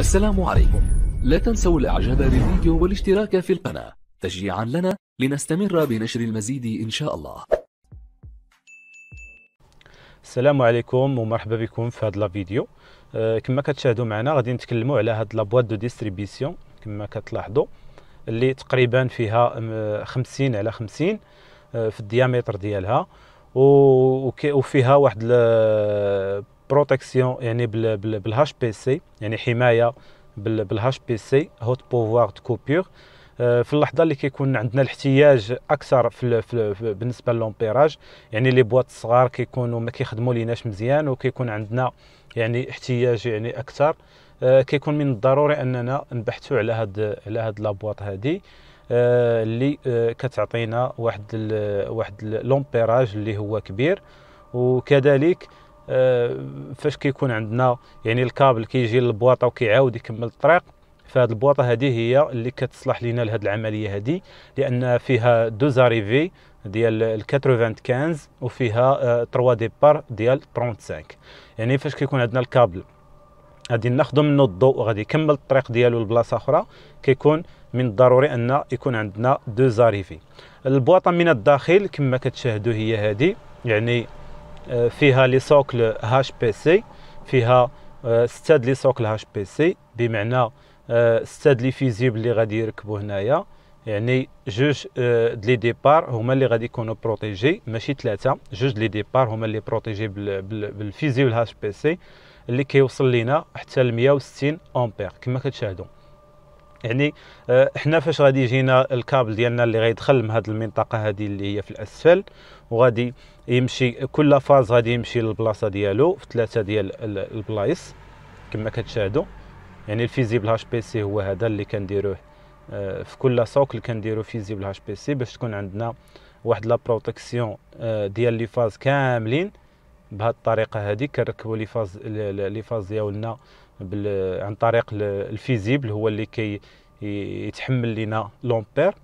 السلام عليكم لا تنسوا الاعجاب بالفيديو والاشتراك في القناة تشجيعا لنا لنستمر بنشر المزيد إن شاء الله السلام عليكم ومرحبا بكم في هذا الفيديو آه، كما كتشاهدوا معنا غادي نتكلموا على هاد لابواط دو ديستريبيسيون كما كتلاحظوا اللي تقريبا فيها 50 آه، على 50 آه، في الديامتر ديالها وفيها واحد بروتكسيون يعني بالهاش بي سي يعني حمايه بالهاش بي سي هوت بوفوار دو كوبور آه، في اللحظه اللي كيكون عندنا الاحتياج اكثر في, في بالنسبه للامبيراج يعني لي بواط الصغار كيكونوا ما كيخدموا ليناش مزيان وكيكون عندنا يعني احتياج يعني اكثر آه، كيكون من الضروري اننا نبحثوا على هاد على هاد لابواط هادي آه، اللي كتعطينا واحد واحد لومبيراج اللي هو كبير وكذلك آه، فاش كيكون عندنا يعني الكابل كيجي للبواطه وكيعاود يكمل الطريق فهاد البواطه هذه هي اللي كتصلح لينا لهاد العمليه هذه لان فيها دو زاريفي ديال ال 95 وفيها 3 آه، ديبار ديال 35 يعني فاش كيكون عندنا الكابل غادي ناخذ منه الضوء وغادي يكمل الطريق ديالو لبلاصه اخرى كيكون من الضروري ان يكون عندنا دو زاريفي البواطه من الداخل كما كتشاهدوا هي هذه يعني آه، فيها لي سوكل هاش بي سي فيها آه، ستاد لي سوكل هاش بي سي بمعنى آه، ستاد لي فيزيبل اللي غادي يركبوا هنايا يعني جوج لي ديبار هما اللي غادي يكونوا بروتيجي ماشي ثلاثه جوج لي ديبار هما اللي بروتيجي بالفيزيبل هاش بي سي اللي كيوصل لينا حتى ل 160 امبير كما كتشاهدوا يعني آه، احنا فاش غادي يجينا الكابل ديالنا اللي غيدخل من هذه المنطقه هذه اللي هي في الاسفل وغادي يمشي كل فاز غادي يمشي للبلاصه ديالو في ثلاثه ديال البلايص كما كتشاهدوا يعني الفيزيبل هاش بي سي هو هذا اللي كنديروه آه، في كل اللي كنديرو فيزيبل هاش بي سي باش تكون عندنا واحد لا بروتكسيون آه، ديال لي فاز كاملين بهاد الطريقه هذه كنركبوا لي فاز لي فاز ديالنا عن طريق الفيزيبل هو اللي كي يتحمل لنا لومبير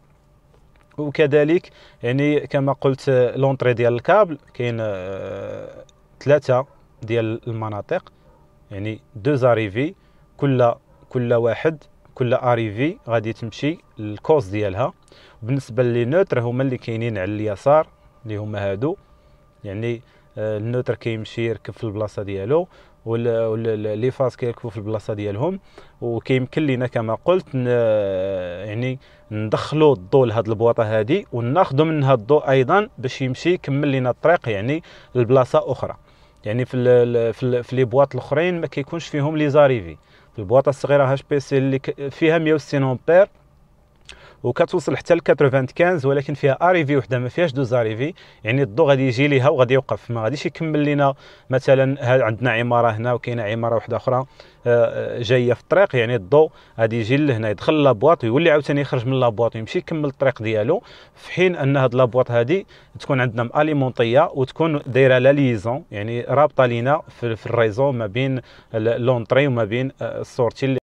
وكذلك يعني كما قلت لونطري ديال الكابل كاين آه، ثلاثه ديال المناطق يعني دو زاريفي كل كل واحد كل اريفي غادي تمشي الكوز ديالها بالنسبه لي نوتر هما اللي كاينين على اليسار اللي هما هادو يعني النوتر كيمشي يركب في البلاصه ديالو لي فاز كيركبوا في البلاصه ديالهم وكيمكن لينا كما قلت يعني ندخلوا الضوء لهاد البواطه هادي وناخذوا منها الضوء ايضا باش يمشي يكمل لينا الطريق يعني لبلاصه اخرى يعني في الـ في, الـ في لي بواط الاخرين ما كيكونش فيهم لي زاريفي في البواطه الصغيره هاش بي سي اللي فيها 160 امبير وكتوصل حتى ل 95 ولكن فيها اريفي وحده ما فيهاش دوز اريفي يعني الضو غادي يجي ليها وغادي يوقف ما غاديش يكمل لنا مثلا عندنا عماره هنا وكاينه عماره وحده اخرى آه، آه، جايه في الطريق يعني الضو غادي يجي لهنا يدخل لابواط ويولي عاوتاني يخرج من لابواط ويمشي يكمل الطريق ديالو في حين ان هاد لابواط هادي تكون عندنا ماليمونطيه وتكون دايره لا ليزون يعني رابطه لينا في الريزون ما بين لونطري وما بين آه، السورتي